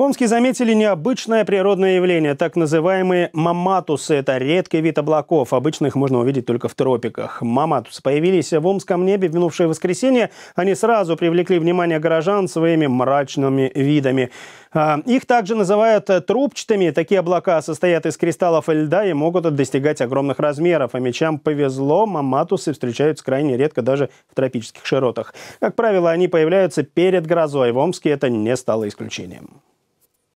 В Омске заметили необычное природное явление, так называемые маматусы. Это редкий вид облаков. Обычно их можно увидеть только в тропиках. Маматусы появились в омском небе в минувшее воскресенье. Они сразу привлекли внимание горожан своими мрачными видами. А, их также называют трубчатыми. Такие облака состоят из кристаллов льда и могут достигать огромных размеров. А мечам повезло, маматусы встречаются крайне редко даже в тропических широтах. Как правило, они появляются перед грозой. В Омске это не стало исключением.